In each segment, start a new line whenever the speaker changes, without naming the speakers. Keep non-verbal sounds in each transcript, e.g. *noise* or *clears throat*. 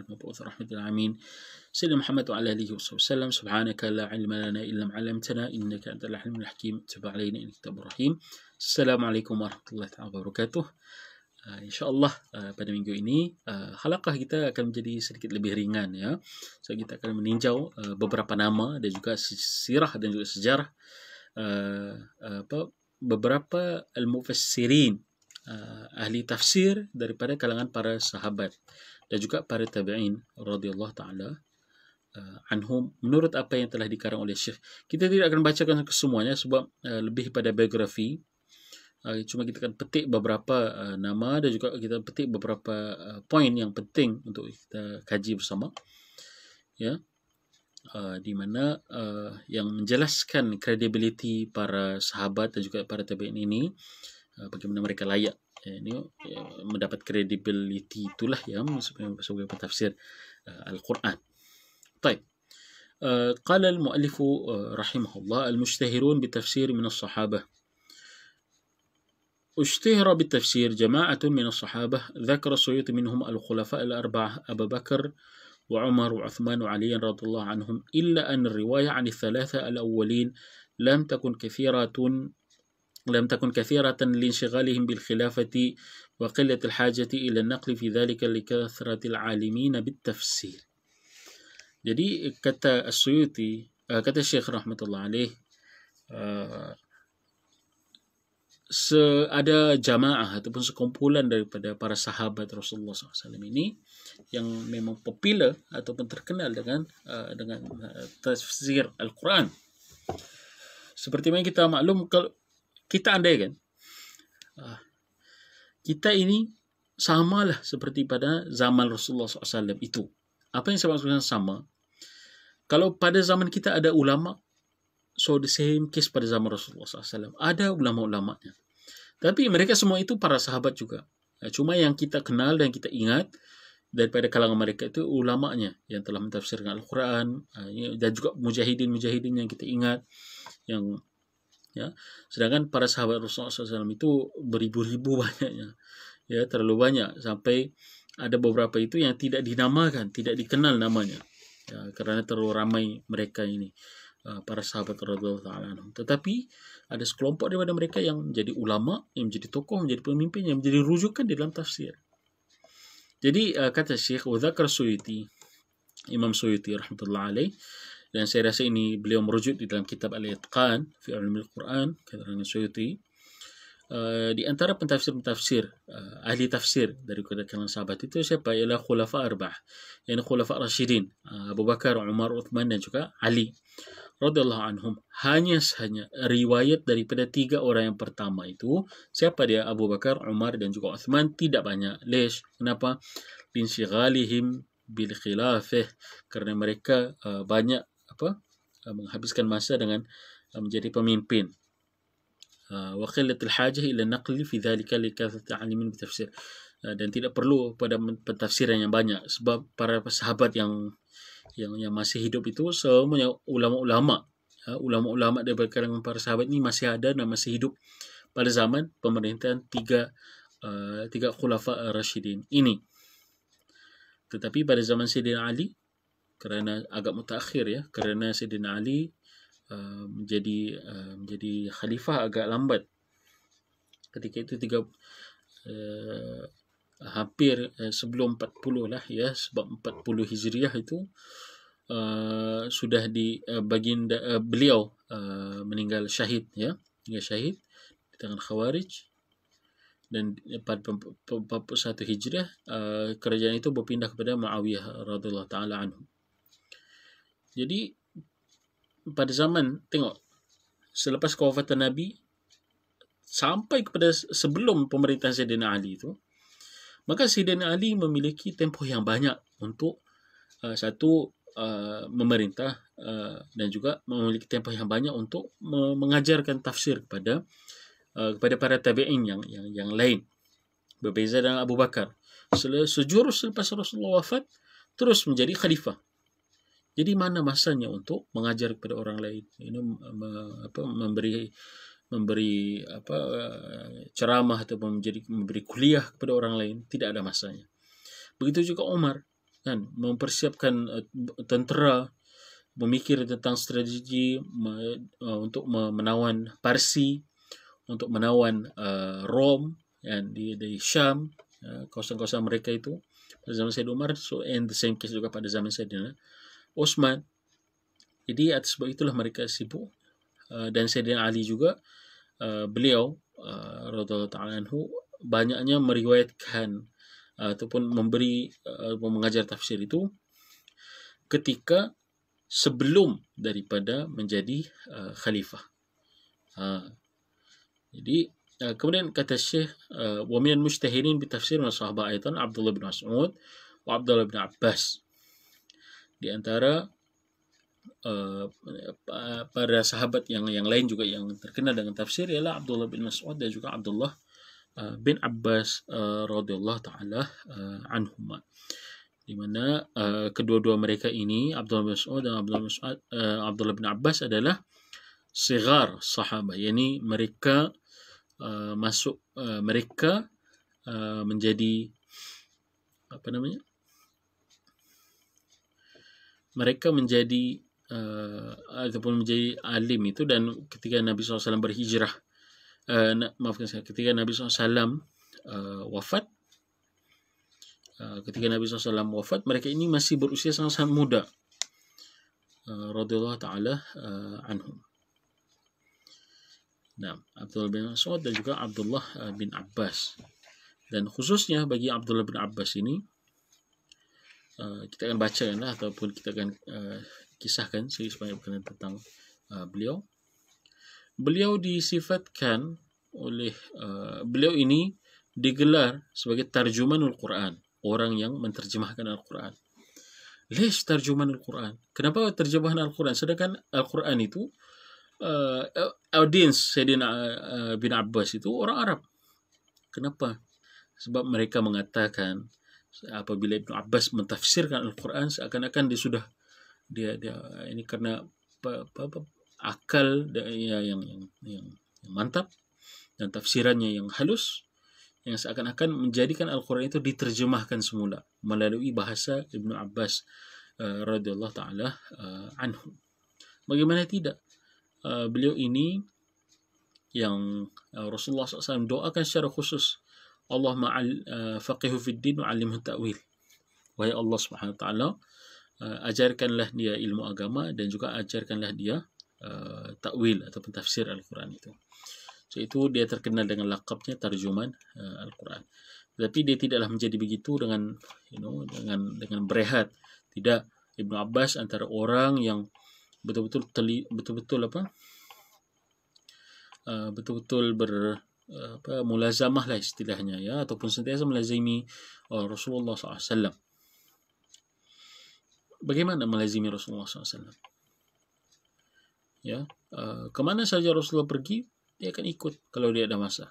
المبعوث رحمة العالمين سيدنا محمد وعلى آله وصحبه وسلم Subhanaka لا علم لنا إلا ما علمتنا إنك أنت العلم الحكيم تب علينا إنك تب الرحيم السلام عليكم ورحمة الله تعالى وبركاته InsyaAllah pada minggu ini halakah kita akan menjadi sedikit lebih ringan ya. So kita akan meninjau beberapa nama dan juga sirah dan juga sejarah apa beberapa al-mufassirin ahli tafsir daripada kalangan para sahabat dan juga para tabi'in radhiyallahu taala eh, anhum menurut apa yang telah dikarang oleh syekh kita tidak akan bacakan kesemuanya sebab eh, lebih pada biografi eh, cuma kita akan petik beberapa nama dan juga kita petik beberapa uh, poin yang penting untuk kita kaji bersama ya uh, di mana uh, yang menjelaskan kredibiliti para sahabat dan juga para tabi'in ini uh, bagaimana mereka layak يعني mendapat credibility itulah ya sebagai pentafsir al طيب قال المؤلف رحمه الله المشتهرون بالتفسير من الصحابة اشتهر بالتفسير جماعة من الصحابة ذكر السيوطي منهم الخلفاء الأربعة أبا بكر وعمر وعثمان وعلي رضي الله عنهم إلا أن الرواية عن الثلاثة الأولين لم تكن كثيرة لم تكن كثيرة لانشغالهم بالخلافة وقلة الحاجة إلى النقل في ذلك لكثرة العالمين بالتفسير jadi kata Suyuti, uh, kata Syekh Rahmatullah Alih, uh, se ada jamaah ataupun sekumpulan daripada para sahabat Rasulullah SAW ini yang memang popular ataupun terkenal dengan uh, dengan uh, tafsir Al-Quran. Seperti yang kita maklum, kalau kita andaikan ah. kita ini samalah seperti pada zaman Rasulullah SAW itu. Apa yang saya maksudkan sama? Kalau pada zaman kita ada ulama, so the same case pada zaman Rasulullah SAW. Ada ulama-ulamanya. Tapi mereka semua itu para sahabat juga. Eh, cuma yang kita kenal dan kita ingat daripada kalangan mereka itu ulamanya yang telah mentafsirkan Al-Quran eh, dan juga mujahidin-mujahidin yang kita ingat yang ya sedangkan para sahabat Rasulullah SAW itu beribu-ribu banyaknya ya terlalu banyak sampai ada beberapa itu yang tidak dinamakan tidak dikenal namanya ya, kerana terlalu ramai mereka ini ya, para sahabat Rasulullah SAW. tetapi ada sekelompok daripada mereka yang menjadi ulama yang menjadi tokoh menjadi pemimpin yang menjadi rujukan di dalam tafsir jadi eh, kata Syekh Wadhakar Suyuti Imam Suyuti rahmatullahi alaihi dan saya rasa ini beliau merujuk di dalam kitab Al-Itqan fi Ulumul Quran karya Suyuti Uh, eh, di antara pentafsir-pentafsir uh, ahli tafsir dari kalangan sahabat itu siapa ialah khulafa arba'ah yang khulafa rasyidin uh, eh, Abu Bakar, Umar, Uthman dan juga Ali radhiyallahu anhum hanya sahaja riwayat daripada tiga orang yang pertama itu siapa dia Abu Bakar, Umar dan juga Uthman tidak banyak lesh kenapa bin bil khilafah kerana mereka uh, banyak apa uh, menghabiskan masa dengan uh, menjadi pemimpin uh, wa qillatul hajah ila naqli fi dhalika likathat alimin bitafsir uh, dan tidak perlu pada pentafsiran yang banyak sebab para sahabat yang yang yang masih hidup itu semuanya ulama-ulama ha, ulama-ulama daripada kalangan para sahabat ini masih ada dan masih hidup pada zaman pemerintahan tiga uh, tiga khulafa ar-rasyidin ini tetapi pada zaman Sayyidina Ali kerana agak mutakhir ya kerana Sayyidina Ali uh, menjadi uh, menjadi khalifah agak lambat ketika itu tiga uh, hampir uh, sebelum 40 lah ya sebab 40 Hijriah itu uh, sudah di uh, baginda uh, beliau uh, meninggal syahid ya meninggal syahid di tangan khawarij dan pada 41 Hijriah uh, kerajaan itu berpindah kepada Muawiyah radhiyallahu taala anhu jadi pada zaman tengok selepas kewafatan Nabi sampai kepada sebelum pemerintahan Saidina Ali itu maka Saidina Ali memiliki tempoh yang banyak untuk uh, satu uh, memerintah uh, dan juga memiliki tempoh yang banyak untuk me- mengajarkan tafsir kepada uh, kepada para tabi'in yang yang yang lain berbeza dengan Abu Bakar Sejurus selepas Rasulullah wafat terus menjadi khalifah jadi mana masanya untuk mengajar kepada orang lain? You know, me, apa, memberi memberi apa eh, ceramah atau memberi, memberi kuliah kepada orang lain tidak ada masanya. Begitu juga Omar, kan mempersiapkan uh, tentera memikir tentang strategi eh, untuk menawan Parsi untuk menawan Rom dan di di Syam uh, kawasan-kawasan mereka itu pada zaman Said Umar so and the same case juga pada zaman Saidina Osman. Jadi atas sebab itulah mereka sibuk uh, dan Sayyidina Ali juga uh, beliau uh, radhiyallahu ta'ala anhu banyaknya meriwayatkan uh, ataupun memberi uh, mengajar tafsir itu ketika sebelum daripada menjadi uh, khalifah. Uh, jadi uh, kemudian kata Syekh wa uh, min al-mujtahirin bi tafsir aidan Abdullah bin Mas'ud wa Abdullah bin Abbas di antara uh, para sahabat yang yang lain juga yang terkenal dengan tafsir ialah Abdullah bin Mas'ud dan juga Abdullah uh, bin Abbas uh, radhiyallahu taala uh, anhumah di mana uh, kedua-dua mereka ini Abdullah bin Mas'ud dan Abdullah bin, uh, Abdullah bin Abbas adalah segar sahabat yakni mereka uh, masuk uh, mereka uh, menjadi apa namanya uh, mereka menjadi uh, ataupun menjadi alim itu dan ketika Nabi SAW berhijrah uh, na, maafkan saya ketika Nabi SAW uh, wafat uh, ketika Nabi SAW wafat mereka ini masih berusia sangat-sangat muda uh, radhiyallahu taala uh, anhum Nah, Abdullah bin Mas'ud dan juga Abdullah bin Abbas. Dan khususnya bagi Abdullah bin Abbas ini, uh, kita akan baca lah ataupun kita akan uh, kisahkan seri sebanyak berkenaan tentang uh, beliau. Beliau disifatkan oleh uh, beliau ini digelar sebagai Al Quran, orang yang menterjemahkan Al-Quran. Lish terjemahan Al-Quran. Kenapa terjemahan Al-Quran? Sedangkan Al-Quran itu uh, audience Sayyidina uh, bin Abbas itu orang Arab. Kenapa? Sebab mereka mengatakan apabila Ibn Abbas mentafsirkan Al-Quran seakan-akan dia sudah dia dia ini kerana apa, apa, akal dia, ya, yang, yang yang yang mantap dan tafsirannya yang halus yang seakan-akan menjadikan Al-Quran itu diterjemahkan semula melalui bahasa Ibn Abbas uh, radhiyallahu taala uh, anhu. Bagaimana tidak uh, beliau ini yang uh, Rasulullah SAW doakan secara khusus Allah ma'al uh, faqihu fid din wa'allimhu ta'wil. Wahai Allah Subhanahu Wa Ta'ala, uh, ajarkanlah dia ilmu agama dan juga ajarkanlah dia uh, ta'wil ataupun tafsir Al-Quran itu. So, itu dia terkenal dengan lakabnya terjuman uh, Al-Quran. Tetapi dia tidaklah menjadi begitu dengan you know dengan dengan berehat. Tidak Ibn Abbas antara orang yang betul-betul betul-betul apa? Uh, betul-betul ber, apa mulazamah lah istilahnya ya ataupun sentiasa melazimi uh, Rasulullah SAW. Bagaimana melazimi Rasulullah SAW? Ya, uh, kemana saja Rasulullah pergi, dia akan ikut kalau dia ada masa.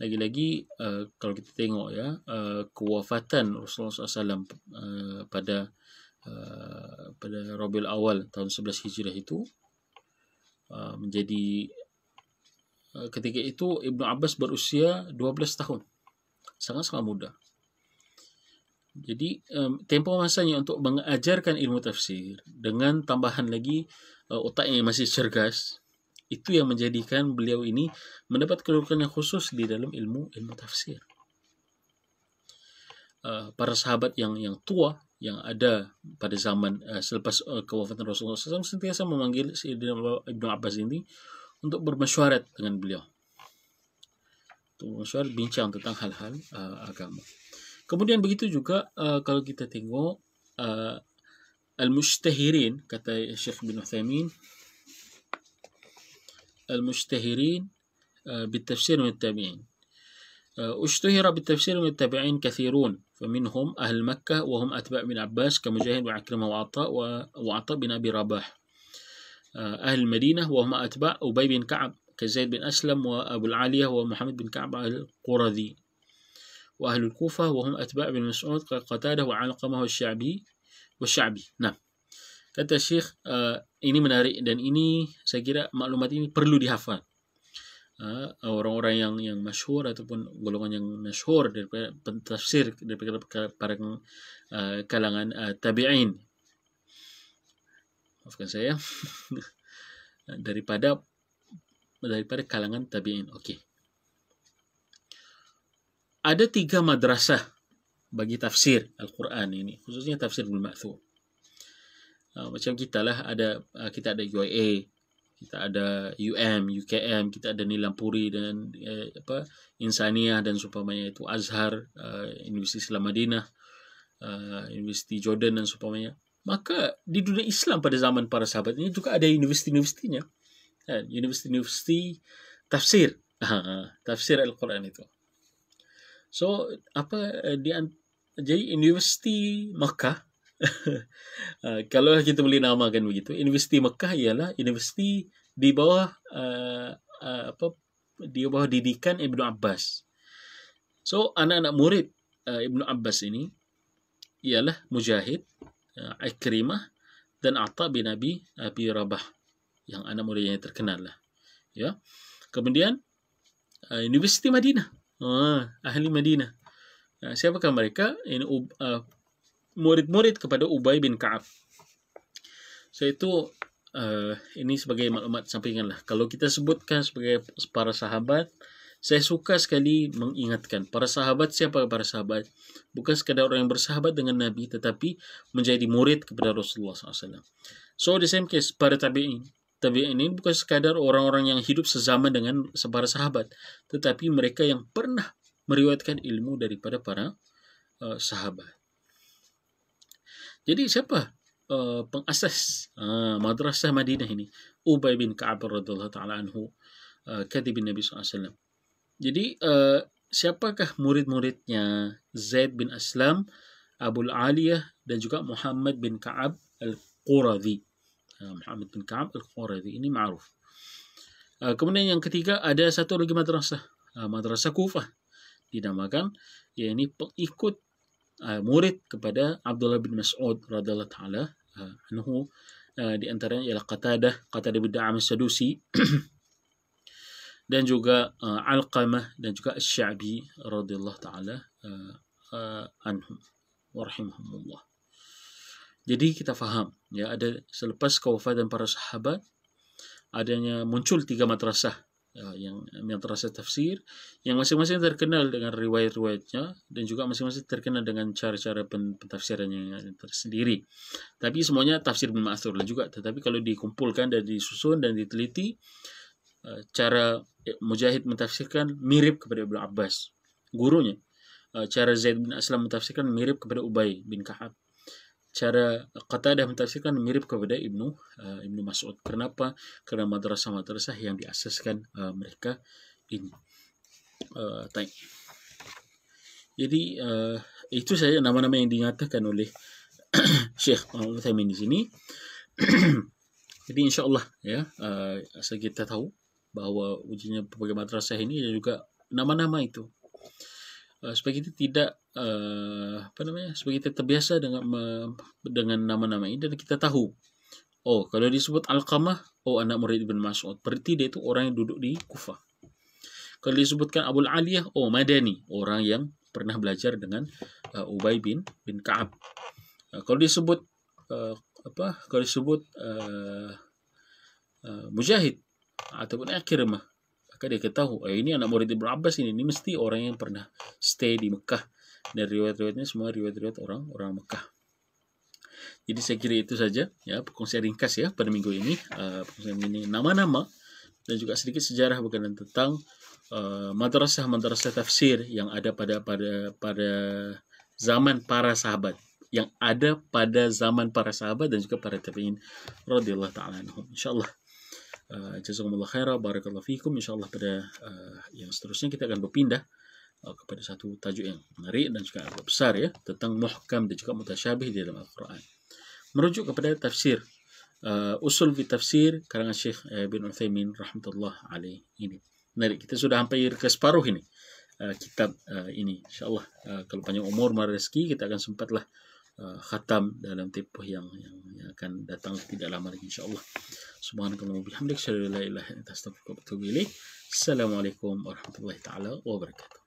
Lagi-lagi uh, kalau kita tengok ya uh, kewafatan Rasulullah SAW uh, pada uh, pada Rabiul Awal tahun 11 Hijrah itu uh, menjadi Eh, ketika itu Ibnu Abbas berusia 12 tahun. Sangat-sangat muda. Jadi tempo masanya untuk mengajarkan ilmu tafsir dengan tambahan lagi eh, otaknya yang masih cergas itu yang menjadikan beliau ini mendapat kedudukan yang khusus di dalam ilmu ilmu tafsir. Eh, para sahabat yang yang tua yang ada pada zaman selepas kewafatan Rasulullah SAW sentiasa memanggil Ibnu Abbas ini untuk bermesyuarat dengan beliau. Untuk bermesyuarat bincang tentang hal-hal uh, agama. Kemudian begitu juga uh, kalau kita tengok uh, Al-Mushtahirin kata Syekh bin Uthamin Al-Mushtahirin uh, bitafsir min tabi'in uh, Ushtuhira bitafsir min tabi'in kathirun فمنهم أهل مكة وهم أتباع من عباس كمجاهد وعكرمة وعطاء وعطاء بن أبي رباح أهل المدينة وهم أتباع أبي بن كعب كزيد بن أسلم وأبو العالية ومحمد بن كعب القرذي وأهل الكوفة وهم أتباع بن مسعود كقتادة وعلقمه الشعبي والشعبي نعم kata Syekh uh, ini menarik dan ini saya kira maklumat ini perlu dihafal orang-orang yang yang masyhur ataupun golongan yang masyhur daripada pentafsir daripada para kalangan tabi'in maafkan saya *laughs* daripada daripada kalangan tabiin okey ada tiga madrasah bagi tafsir al-Quran ini khususnya tafsir ibn ma'thur ah, macam kita lah ada ah, kita ada UIA kita ada UM UKM kita ada Nilampuri dan eh, apa Insaniah dan seumpamanya itu Azhar uh, Universiti Islam Madinah uh, Universiti Jordan dan seumpamanya maka di dunia Islam pada zaman para sahabat ini juga ada universiti-universitinya. Kan? Universiti-universiti tafsir. *laughs* Ha, tafsir Al-Quran itu. So, apa eh, di jadi Universiti Mekah, *laughs* eh, kalau kita boleh namakan begitu, Universiti Mekah ialah universiti di bawah uh, uh, apa di bawah didikan Ibn Abbas. So, anak-anak murid uh, Ibnu Abbas ini ialah Mujahid, Uh, Ikrimah dan Atta bin Abi Abi Rabah yang anak muda yang terkenal lah. Ya. Kemudian uh, Universiti Madinah. Uh, ahli Madinah. Uh, siapakah mereka? Ini uh, murid-murid kepada Ubay bin Kaab. So itu uh, ini sebagai maklumat sampingan lah. Kalau kita sebutkan sebagai para sahabat, saya suka sekali mengingatkan para sahabat siapa para sahabat bukan sekadar orang yang bersahabat dengan Nabi tetapi menjadi murid kepada Rasulullah SAW. So the same case para tabi'in. Tabi'in ini bukan sekadar orang-orang yang hidup sezaman dengan para sahabat tetapi mereka yang pernah meriwayatkan ilmu daripada para uh, sahabat. Jadi siapa uh, pengasas uh, madrasah Madinah ini? Ubay bin Ka'ab radhiyallahu taala anhu uh, kadi bin Nabi SAW. Jadi uh, siapakah murid-muridnya Zaid bin Aslam, Abu Aliyah dan juga Muhammad bin Ka'ab Al-Quradhi. Ah, Muhammad bin Ka'ab Al-Quradhi ini ma'ruf. Uh, kemudian yang ketiga ada satu lagi madrasah, uh, madrasah Kufah dinamakan yakni pengikut uh, murid kepada Abdullah bin Mas'ud radhiyallahu taala anhu uh, di antaranya ialah Qatadah, Qatadah bin Da'am Sadusi *clears throat* dan juga uh, Al-Qamah dan juga Al-Sya'bi radhiyallahu taala uh, anhum warhimhumullah. Jadi kita faham ya ada selepas kewafatan dan para sahabat adanya muncul tiga madrasah ya, yang madrasah tafsir yang masing-masing terkenal dengan riwayat-riwayatnya dan juga masing-masing terkenal dengan cara-cara pentafsirannya yang tersendiri. Tapi semuanya tafsir bin Ma'thur lah juga tetapi kalau dikumpulkan dan disusun dan diteliti Eh, cara eh, Mujahid mentafsirkan mirip kepada Ibn Abbas gurunya eh, cara Zaid bin Aslam mentafsirkan mirip kepada Ubay bin Kaab cara Qatadah mentafsirkan mirip kepada Ibnu Ibnu Mas'ud kenapa kerana madrasah-madrasah yang diasaskan mereka ini uh, jadi itu saja nama-nama yang dinyatakan oleh *coughs* Syekh Muhammad Thamin di sini *coughs* jadi insyaallah ya asal kita tahu bahawa ujinya pelbagai madrasah ini dan juga nama-nama itu. Uh, supaya kita tidak uh, apa namanya supaya kita terbiasa dengan uh, dengan nama-nama ini dan kita tahu oh kalau disebut Al-Qamah oh anak murid Ibn Mas'ud berarti dia itu orang yang duduk di Kufah kalau disebutkan Abul Aliyah oh Madani orang yang pernah belajar dengan uh, Ubay bin bin Ka'ab uh, kalau disebut uh, apa kalau disebut uh, uh, Mujahid ataupun akhir mah. Maka dia ketahu, eh, ini anak murid Ibn Abbas ini, ini mesti orang yang pernah stay di Mekah. Dan riwayat-riwayatnya semua riwayat-riwayat orang orang Mekah. Jadi saya kira itu saja ya perkongsian ringkas ya pada minggu ini uh, eh, ini nama-nama dan juga sedikit sejarah berkenaan tentang uh, eh, madrasah madrasah tafsir yang ada pada pada pada zaman para sahabat yang ada pada zaman para sahabat dan juga para tabiin radhiyallahu taala anhum insyaallah Eh, jazakumullah khairah barakallahu fikum insyaallah pada uh, yang seterusnya kita akan berpindah uh, kepada satu tajuk yang menarik dan juga agak besar ya tentang muhkam dan juga mutasyabih di dalam al-Quran merujuk kepada tafsir uh, usul fi tafsir karangan Syekh Ibn Uthaymin rahmatullah alaih ini menarik kita sudah sampai ke separuh ini uh, kitab uh, ini insyaallah uh, kalau panjang umur mar rezeki kita akan sempatlah uh, Uh, khatam dalam tempoh yang, yang yang akan datang tidak lama lagi insyaallah. Subhanakallah wa bihamdika asyhadu an la ilaha illa anta astaghfiruka wa atubu ilaik. Assalamualaikum warahmatullahi taala wabarakatuh.